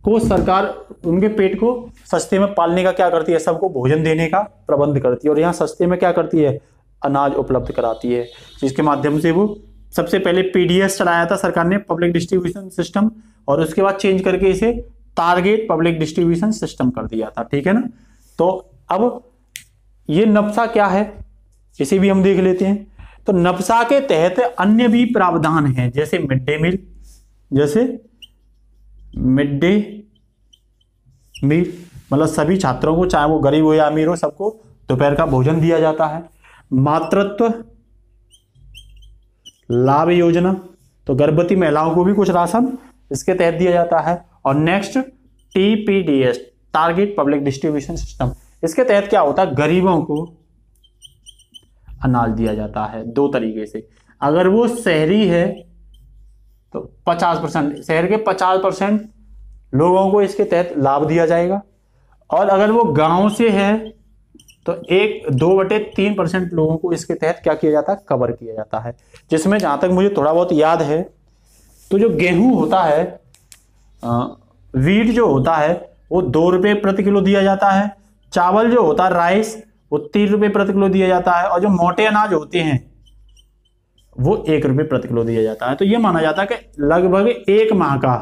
A: को तो सरकार उनके पेट को सस्ते में पालने का क्या करती है सबको भोजन देने का प्रबंध करती है और यहाँ सस्ते में क्या करती है अनाज उपलब्ध कराती है जिसके माध्यम से वो सबसे पहले पीडीएस चलाया था सरकार ने पब्लिक डिस्ट्रीब्यूशन सिस्टम और उसके बाद चेंज करके इसे टारगेट पब्लिक डिस्ट्रीब्यूशन सिस्टम कर दिया था ठीक है ना तो अब ये नब्सा क्या है इसे भी हम देख लेते हैं तो नब्सा के तहत अन्य भी प्रावधान है जैसे मिड डे मील जैसे मिड डे मील मतलब सभी छात्रों को चाहे वो गरीब हो या अमीर हो सबको दोपहर का भोजन दिया जाता है मातृत्व लाभ योजना तो गर्भवती महिलाओं को भी कुछ राशन इसके तहत दिया जाता है और next TPDS target public distribution system इसके तहत क्या होता है गरीबों को अनाज दिया जाता है दो तरीके से अगर वो शहरी है तो 50 परसेंट शहर के 50 परसेंट लोगों को इसके तहत लाभ दिया जाएगा और अगर वो गांव से है तो एक दो बटे तीन परसेंट लोगों को इसके तहत क्या किया जाता है कवर किया जाता है जिसमें जहाँ तक मुझे थोड़ा बहुत याद है तो जो गेहूँ होता है वीट जो होता है वो दो रुपये प्रति किलो दिया जाता है चावल जो होता है राइस वो तीन रुपये प्रति किलो दिया जाता है और जो मोटे अनाज होते हैं वो एक रुपये प्रति किलो दिया जाता है तो ये माना जाता है कि लगभग एक माह का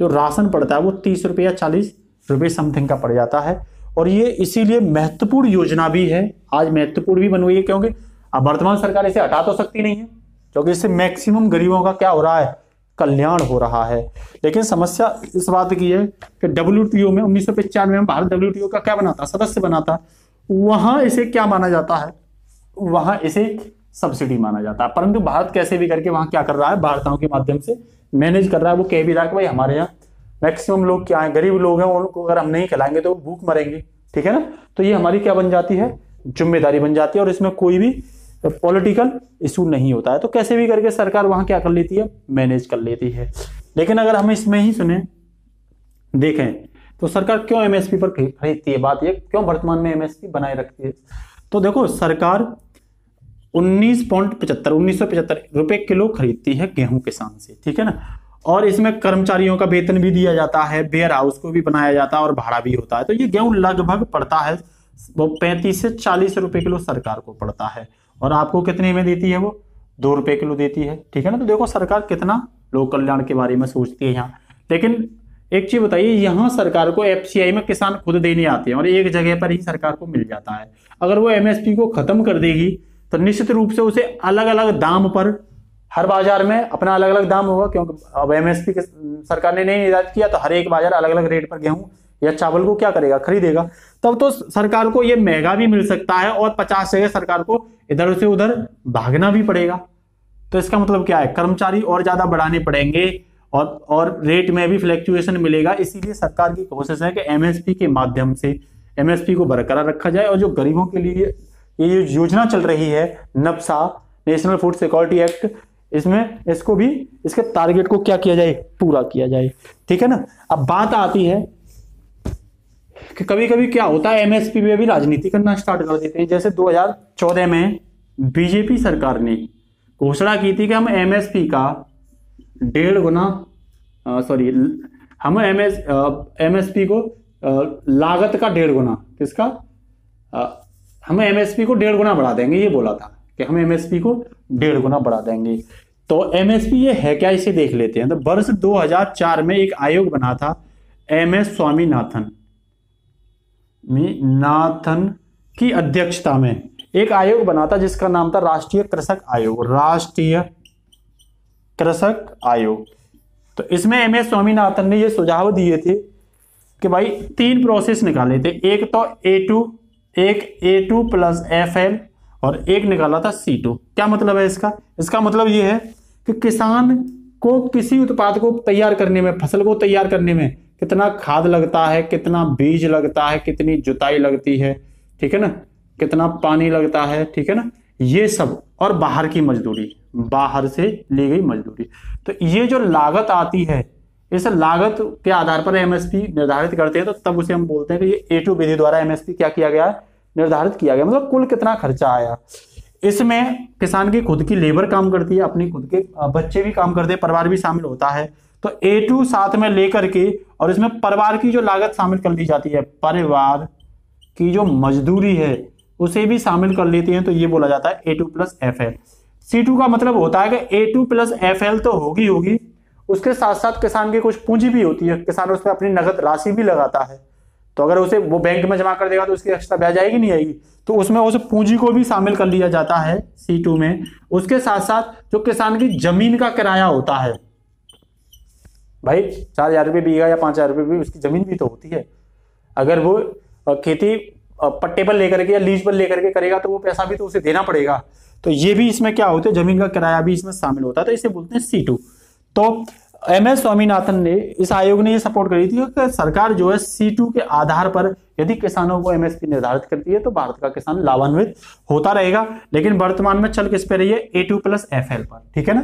A: जो राशन पड़ता है वो तीस रुपये या चालीस रुपये समथिंग का पड़ जाता है और ये इसीलिए महत्वपूर्ण योजना भी है आज महत्वपूर्ण भी बन हुई है क्योंकि अब वर्तमान सरकार इसे हटा तो सकती नहीं है क्योंकि इससे मैक्सिमम गरीबों का क्या हो रहा है कल्याण हो रहा है लेकिन समस्या इस बात की है कि डब्ल्यू में उन्नीस में भारत डब्ल्यू का क्या बनाता सदस्य बनाता वहाँ इसे क्या माना जाता है वहाँ इसे सब्सिडी माना जाता है परंतु भारत कैसे भी करके वहां क्या कर रहा है भारताओं के माध्यम से मैनेज कर रहा है वो कह भी रहा है कि भाई हमारे यहाँ मैक्सिमम लोग क्या है गरीब लोग हैं उनको अगर हम नहीं खिलाएंगे तो वो भूख मरेंगे ठीक है ना तो ये हमारी क्या बन जाती है जिम्मेदारी बन जाती है और इसमें कोई भी पॉलिटिकल इशू नहीं होता है तो कैसे भी करके सरकार वहां क्या कर लेती है मैनेज कर लेती है लेकिन अगर हम इसमें ही सुने देखें तो सरकार क्यों एमएसपी पर खरीदती है बात ये क्यों वर्तमान में एमएसपी बनाए रखती है तो देखो सरकार उन्नीस पॉइंट पचहत्तर उन्नीस सौ पचहत्तर रुपये किलो खरीदती है गेहूं किसान से ठीक है ना और इसमें कर्मचारियों का वेतन भी दिया जाता है बेयर हाउस को भी बनाया जाता है और भाड़ा भी होता है तो ये गेहूं लगभग पड़ता है वो पैंतीस से चालीस रुपए किलो सरकार को पड़ता है और आपको कितने में देती है वो दो रुपए किलो देती है ठीक है ना तो देखो सरकार कितना लोक कल्याण के बारे में सोचती है यहाँ लेकिन एक चीज बताइए यहाँ सरकार को एफ में किसान खुद देने आते हैं और एक जगह पर ही सरकार को मिल जाता है अगर वो एमएसपी को खत्म कर देगी तो निश्चित रूप से उसे अलग अलग दाम पर हर बाजार में अपना अलग अलग दाम होगा क्योंकि अब एमएसपी के सरकार ने नहीं निर्धारित किया तो हर एक बाजार अलग अलग रेट पर गेहूँ या चावल को क्या करेगा खरीदेगा तब तो सरकार को यह महंगा भी मिल सकता है और पचास से सरकार को इधर से उधर भागना भी पड़ेगा तो इसका मतलब क्या है कर्मचारी और ज़्यादा बढ़ाने पड़ेंगे और और रेट में भी फ्लैक्चुएशन मिलेगा इसीलिए सरकार की कोशिश है कि एमएसपी के माध्यम से एमएसपी को बरकरार रखा जाए और जो गरीबों के लिए ये जो योजना चल रही है नप्सा नेशनल फूड सिक्योरिटी एक्ट इसमें इसको भी इसके टारगेट को क्या किया जाए पूरा किया जाए ठीक है ना अब बात आती है कि कभी कभी क्या होता है एमएसपी में भी राजनीति करना स्टार्ट कर देते हैं जैसे 2014 में बीजेपी सरकार ने घोषणा की थी कि हम एमएसपी का डेढ़ गुना सॉरी हम एम एस एमएसपी को आ, लागत का डेढ़ गुना किसका हम एमएसपी को डेढ़ गुना बढ़ा देंगे ये बोला था कि हम एमएसपी को डेढ़ गुना बढ़ा देंगे तो एमएसपी ये है क्या इसे देख लेते हैं तो वर्ष 2004 में एक आयोग बना था एम एस स्वामीनाथन नाथन की अध्यक्षता में एक आयोग बना था जिसका नाम था राष्ट्रीय कृषक आयोग राष्ट्रीय कृषक आयोग तो इसमें एम एस स्वामीनाथन ने ये सुझाव दिए थे कि भाई तीन प्रोसेस निकाले थे एक तो ए टू एक A two plus F L और एक निकाला था सी टू क्या मतलब है इसका इसका मतलब ये है कि किसान को किसी उत्पाद को तैयार करने में फसल को तैयार करने में कितना खाद लगता है कितना बीज लगता है कितनी जुताई लगती है ठीक है ना कितना पानी लगता है ठीक है ना ये सब और बाहर की मजदूरी बाहर से ली गई मजदूरी तो ये जो लागत आती है इस लागत के आधार पर एमएसपी निर्धारित करते हैं तो तब उसे हम बोलते हैं कि ये ए टू विधि द्वारा एमएसपी क्या किया गया है निर्धारित किया गया मतलब कुल कितना खर्चा आया इसमें किसान की खुद की लेबर काम करती है अपनी खुद के बच्चे भी काम करते हैं परिवार भी शामिल होता है तो ए टू साथ में लेकर के और इसमें परिवार की जो लागत शामिल कर ली जाती है परिवार की जो मजदूरी है उसे भी शामिल कर लेते हैं तो ये बोला जाता है A two plus F L C two का मतलब होता है कि A two plus F L तो होगी होगी उसके साथ साथ किसान की कुछ पूंजी भी होती है किसान उसमें अपनी नगद राशि भी लगाता है तो अगर उसे वो बैंक में जमा कर देगा तो उसकी एक्स्ट्रा ब्याज आएगी नहीं आएगी तो उसमें उस पूंजी को भी शामिल कर लिया जाता है सी टू में उसके साथ साथ जो किसान की जमीन का किराया होता है भाई चार हजार रुपये बीघा या पांच हजार रुपये भी उसकी जमीन भी तो होती है अगर वो खेती पट्टे पर लेकर के या लीज पर लेकर के करेगा तो वो पैसा भी तो उसे देना पड़ेगा तो ये भी इसमें क्या होता है जमीन का किराया भी इसमें शामिल होता है तो इसे बोलते हैं सी टू तो एम एस स्वामीनाथन ने इस आयोग ने ये सपोर्ट करी थी कि सरकार जो है सी टू के आधार पर यदि किसानों को एम एस पी निर्धारित करती है तो भारत का किसान लाभान्वित होता रहेगा लेकिन वर्तमान में चल किस पे रही है A two plus F L पर ठीक है ना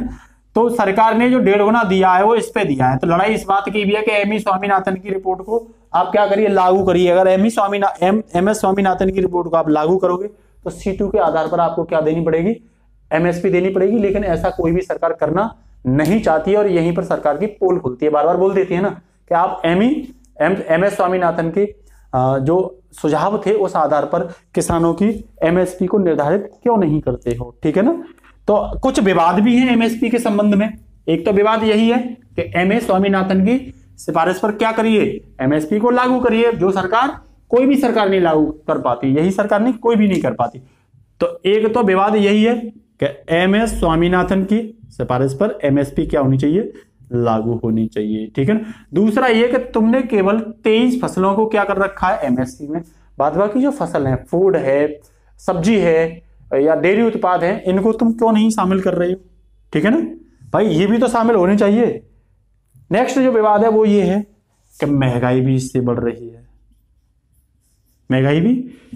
A: तो सरकार ने जो डेढ़ गुना दिया है वो इस पे दिया है तो लड़ाई इस बात की भी है कि एम ई e स्वामीनाथन की रिपोर्ट को आप क्या करिए लागू करिए अगर एम ई e स्वामीना एम एस स्वामीनाथन की रिपोर्ट को आप लागू करोगे तो सी टू के आधार पर आपको क्या देनी पड़ेगी एमएसपी देनी पड़ेगी लेकिन ऐसा कोई भी सरकार करना नहीं चाहती है और यहीं पर सरकार की पोल खुलती है बार बार बोल देती है ना कि आप M E M M S Swaminathan के जो सुझाव थे उस आधार पर किसानों की एमएसपी को निर्धारित क्यों नहीं करते हो ठीक है ना तो कुछ विवाद भी हैं एमएसपी के संबंध में एक तो विवाद यही है कि एम एस स्वामीनाथन की सिफारिश पर क्या करिए एमएसपी को लागू करिए जो सरकार कोई भी सरकार नहीं लागू कर पाती यही सरकार नहीं कोई भी नहीं कर पाती तो एक तो विवाद यही है कि एम एस स्वामीनाथन की सिफारिश पर एमएसपी क्या होनी चाहिए लागू होनी चाहिए ठीक है ना दूसरा ये कि तुमने केवल तेईस फसलों को क्या कर रखा है एमएसपी में बाद बाकी जो फसल है फूड है सब्जी है या डेयरी उत्पाद है इनको तुम क्यों नहीं शामिल कर रहे हो ठीक है ना भाई ये भी तो शामिल होनी चाहिए नेक्स्ट जो विवाद है वो ये है कि महंगाई भी इससे बढ़ रही है महंगाई भी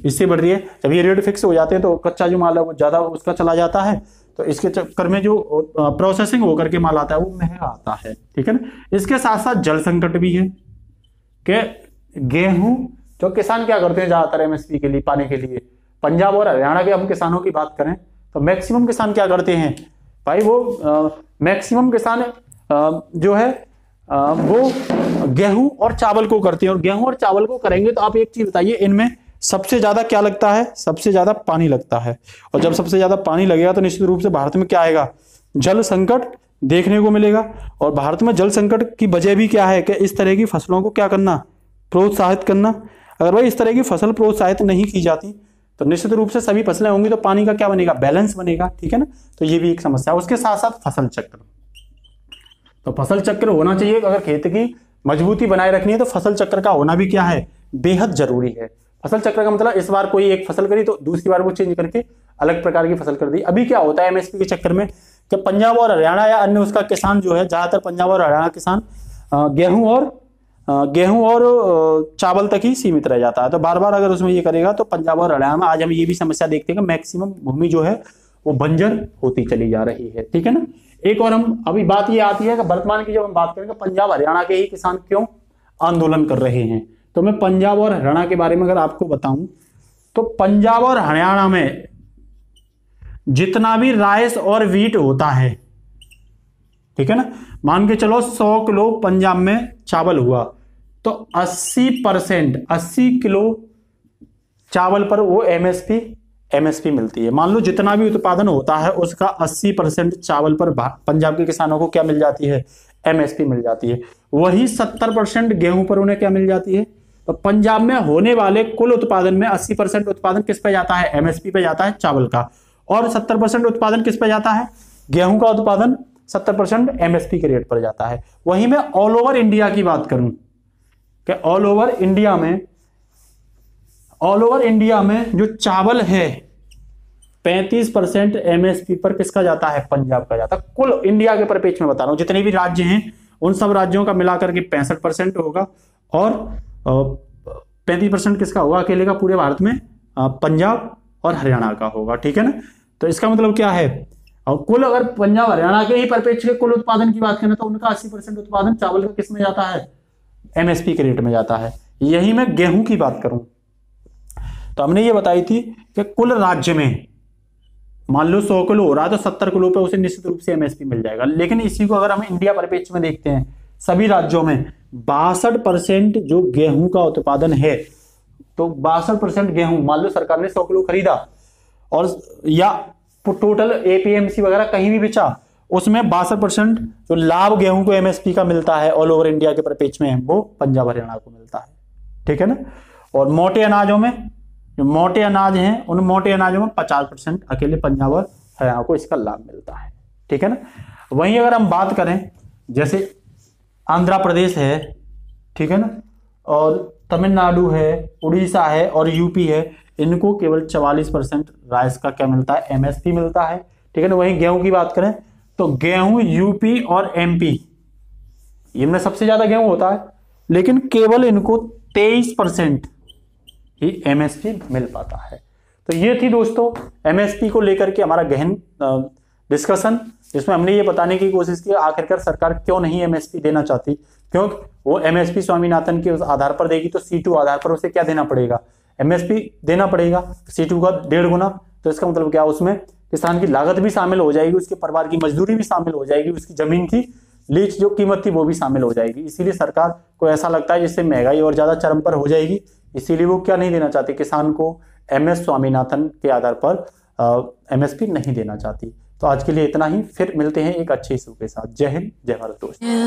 A: इससे बढ़ रही है जब ये रेट फिक्स हो जाते हैं तो कच्चा जो माल है वो ज़्यादा उसका चला जाता है तो इसके चक्कर में जो प्रोसेसिंग होकर के माल आता है वो महंगा आता है ठीक है ना इसके साथ साथ जल संकट भी है कि गेहूं जो किसान क्या करते हैं ज़्यादातर एमएसपी के लिए पाने के लिए पंजाब और हरियाणा के हम किसानों की बात करें तो मैक्सिमम किसान क्या करते हैं भाई वो मैक्सिमम किसान जो है आ, वो गेहूं और चावल को करते हैं और गेहूं और चावल को करेंगे तो आप एक चीज़ बताइए इनमें सबसे ज़्यादा क्या लगता है सबसे ज़्यादा पानी लगता है और जब सबसे ज़्यादा पानी लगेगा तो निश्चित रूप से भारत में क्या आएगा जल संकट देखने को मिलेगा और भारत में जल संकट की वजह भी क्या है कि इस तरह की फसलों को क्या करना प्रोत्साहित करना अगर भाई इस तरह की फसल प्रोत्साहित नहीं की जाती तो निश्चित रूप से सभी फसलें होंगी तो पानी का क्या बनेगा बैलेंस बनेगा ठीक है ना तो ये भी एक समस्या उसके साथ साथ फसल चक्र तो फसल चक्र होना चाहिए अगर खेत की मजबूती बनाए रखनी है तो फसल चक्र का होना भी क्या है बेहद जरूरी है फसल चक्र का मतलब इस बार कोई एक फसल करी तो दूसरी बार वो चेंज करके अलग प्रकार की फसल कर दी अभी क्या होता है एमएसपी के चक्कर में कि पंजाब और हरियाणा या अन्य उसका किसान जो है ज़्यादातर पंजाब और हरियाणा किसान गेहूं और गेहूं और चावल तक ही सीमित रह जाता है तो बार बार अगर उसमें ये करेगा तो पंजाब और हरियाणा में आज हम ये भी समस्या देखते हैं कि मैक्सिमम भूमि जो है वो बंजर होती चली जा रही है ठीक है ना एक और हम अभी बात ये आती है कि वर्तमान की जब हम बात करेंगे पंजाब हरियाणा के ही किसान क्यों आंदोलन कर रहे हैं तो मैं पंजाब और हरियाणा के बारे में अगर आपको बताऊं तो पंजाब और हरियाणा में जितना भी राइस और वीट होता है ठीक है ना मान के चलो सौ किलो पंजाब में चावल हुआ तो 80 परसेंट अस्सी किलो चावल पर वो एमएसपी एमएसपी मिलती है मान लो जितना भी उत्पादन होता है उसका 80 परसेंट चावल पर पंजाब के किसानों को क्या मिल जाती है एमएसपी मिल जाती है वही 70 परसेंट गेहूं पर उन्हें क्या मिल जाती है तो पंजाब में होने वाले कुल उत्पादन में 80 परसेंट उत्पादन किस पे जाता है एमएसपी पे जाता है चावल का और 70 परसेंट उत्पादन किस पे जाता है गेहूं का उत्पादन 70 परसेंट एमएसपी के रेट पर जाता है वहीं मैं ऑल ओवर इंडिया की बात करूं कि ऑल ओवर इंडिया में ऑल ओवर इंडिया में जो चावल है 35 परसेंट एमएसपी पर किसका जाता है पंजाब का जाता है कुल इंडिया के परिपेक्ष में बता रहा हूं जितने भी राज्य हैं उन सब राज्यों का मिलाकर के पैंसठ परसेंट होगा और पैंतीस परसेंट किसका होगा अकेले का पूरे भारत में पंजाब और हरियाणा का होगा ठीक है ना तो इसका मतलब क्या है और कुल अगर पंजाब हरियाणा के ही परिपेक्ष के कुल उत्पादन की बात करें तो उनका अस्सी परसेंट उत्पादन चावल का किस में जाता है एमएसपी के रेट में जाता है यही मैं गेहूं की बात करूं तो हमने ये बताई थी कि कुल राज्य में मान लो सौ किलो हो रहा है तो सत्तर किलो पे उसे निश्चित रूप से एमएसपी मिल जाएगा लेकिन इसी को अगर हम इंडिया परिपेक्ष में देखते हैं सभी राज्यों में बासठ परसेंट जो गेहूं का उत्पादन है तो बासठ परसेंट गेहूं मान लो सरकार ने सौ किलो खरीदा और या टोटल एपीएमसी वगैरह कहीं भी बेचा उसमें बासठ परसेंट जो लाभ गेहूं को एमएसपी का मिलता है ऑल ओवर इंडिया के परिपेक्ष में वो पंजाब हरियाणा को मिलता है ठीक है ना और मोटे अनाजों में जो मोटे अनाज हैं उन मोटे अनाजों में पचास परसेंट अकेले पंजाब और हरियाणा को इसका लाभ मिलता है ठीक है ना वहीं अगर हम बात करें जैसे आंध्र प्रदेश है ठीक है ना और तमिलनाडु है उड़ीसा है और यूपी है इनको केवल 44 परसेंट राइस का क्या मिलता है एमएसपी मिलता है ठीक है ना वहीं गेहूं की बात करें तो गेहूं यूपी और एमपी इनमें सबसे ज़्यादा गेहूं होता है लेकिन केवल इनको 23 परसेंट ही एमएसपी मिल पाता है तो ये थी दोस्तों एमएसपी को लेकर के हमारा गहन डिस्कशन जिसमें हमने ये बताने की कोशिश की आखिरकार सरकार क्यों नहीं एमएसपी देना चाहती क्योंकि वो एमएसपी स्वामीनाथन के उस आधार पर देगी तो सी टू आधार पर उसे क्या देना पड़ेगा एमएसपी देना पड़ेगा सी टू का डेढ़ गुना तो इसका मतलब क्या उसमें किसान की लागत भी शामिल हो जाएगी उसके परिवार की मजदूरी भी शामिल हो जाएगी उसकी जमीन की लीच जो कीमत थी वो भी शामिल हो जाएगी इसीलिए सरकार को ऐसा लगता है जिससे महंगाई और ज़्यादा चरम पर हो जाएगी इसीलिए वो क्या नहीं देना चाहती किसान को एम एस स्वामीनाथन के आधार पर एमएसपी नहीं देना चाहती तो आज के लिए इतना ही फिर मिलते हैं एक अच्छे इशू के साथ जय हिंद जय भारत दोस्त